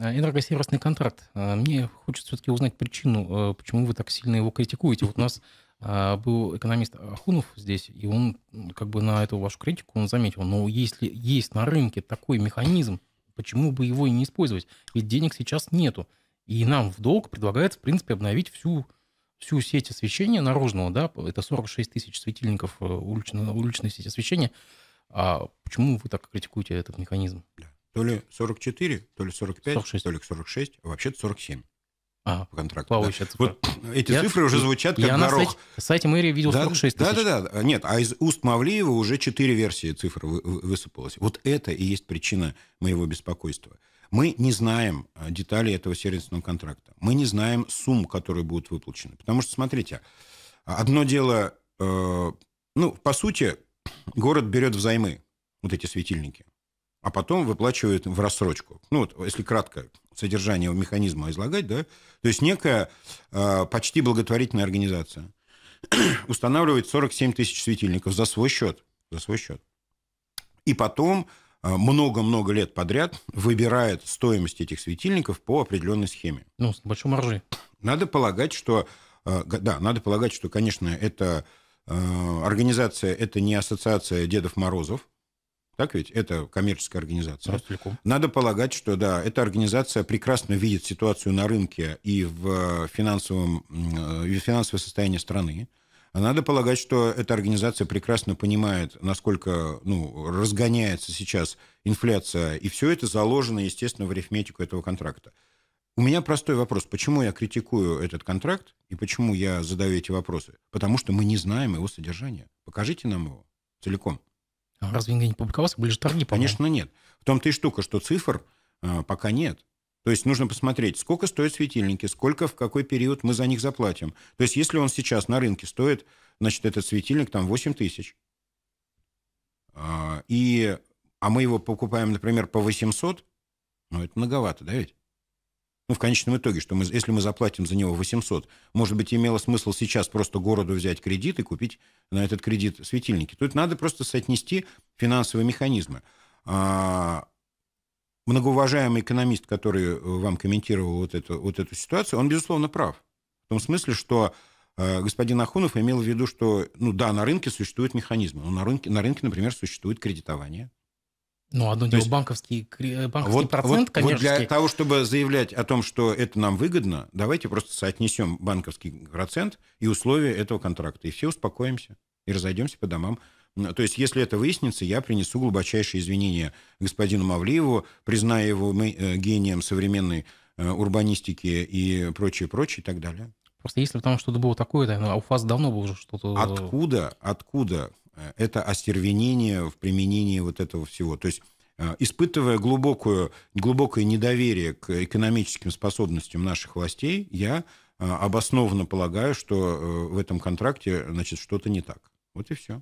энергосервисный контракт. Э, мне хочется все-таки узнать причину, э, почему вы так сильно его критикуете. Вот у нас э, был экономист Ахунов здесь, и он как бы на эту вашу критику он заметил, но если есть на рынке такой механизм, почему бы его и не использовать? Ведь денег сейчас нету. И нам в долг предлагается, в принципе, обновить всю, всю сеть освещения наружного, да, это 46 тысяч светильников уличной, уличной сети освещения. А почему вы так критикуете этот механизм? Да то ли 44, то ли 45, 46. то ли 46, а вообще-то 47 а, по контракту. Плавающая да. Вот эти я, цифры уже звучат как я горох. на сайте, сайте мэрии видел да, 46 тысяч. Да-да-да. Нет, а из уст Мавлиева уже 4 версии цифр вы, высыпалось. Вот это и есть причина моего беспокойства. Мы не знаем а, деталей этого сервисного контракта. Мы не знаем сумм, которые будут выплачены. Потому что, смотрите, одно дело... Э, ну, по сути, город берет взаймы вот эти светильники а потом выплачивают в рассрочку. Ну, вот, если кратко содержание механизма излагать, да, то есть некая э, почти благотворительная организация устанавливает 47 тысяч светильников за свой счет, за свой счет. И потом а, много-много лет подряд выбирает стоимость этих светильников по определенной схеме. Ну, с большой маржей Надо полагать, что... А, да, надо полагать, что, конечно, это организация, это не ассоциация Дедов Морозов, так ведь? Это коммерческая организация. Ростелеком. Надо полагать, что да, эта организация прекрасно видит ситуацию на рынке и в финансовом, в э, финансовое состояние страны. Надо полагать, что эта организация прекрасно понимает, насколько ну, разгоняется сейчас инфляция, и все это заложено, естественно, в арифметику этого контракта. У меня простой вопрос. Почему я критикую этот контракт и почему я задаю эти вопросы? Потому что мы не знаем его содержания. Покажите нам его целиком. А разве не публиковался? Были же торги, по Конечно, нет. В том-то и штука, что цифр э, пока нет. То есть нужно посмотреть, сколько стоят светильники, сколько в какой период мы за них заплатим. То есть если он сейчас на рынке стоит, значит, этот светильник там 8 тысяч. А, и, а мы его покупаем, например, по 800, ну, это многовато, да ведь? ну, в конечном итоге, что мы, если мы заплатим за него 800, может быть, имело смысл сейчас просто городу взять кредит и купить на этот кредит светильники. Тут надо просто соотнести финансовые механизмы. А, многоуважаемый экономист, который э, вам комментировал вот эту, вот эту ситуацию, он, безусловно, прав. В том смысле, что э, господин Ахунов имел в виду, что, ну да, на рынке существуют механизмы. Но на рынке, на рынке, например, существует кредитование. Ну, одно дело есть... банковский, э, банковский вот, процент, вот, конечно. Вот для того, чтобы заявлять о том, что это нам выгодно, давайте просто соотнесем банковский процент и условия этого контракта. И все успокоимся и разойдемся по домам. То есть, если это выяснится, я принесу глубочайшие извинения господину Мавлиеву, призная его э, гением современной э, урбанистики и прочее, прочее и так далее. Просто если бы там что-то было такое, то, ну, а у вас давно было уже что-то... Э, откуда, откуда э, это остервенение в применении вот этого всего? То есть э, испытывая глубокую, глубокое недоверие к экономическим способностям наших властей, я обоснованно полагаю, что в этом контракте значит, что-то не так. Вот и все.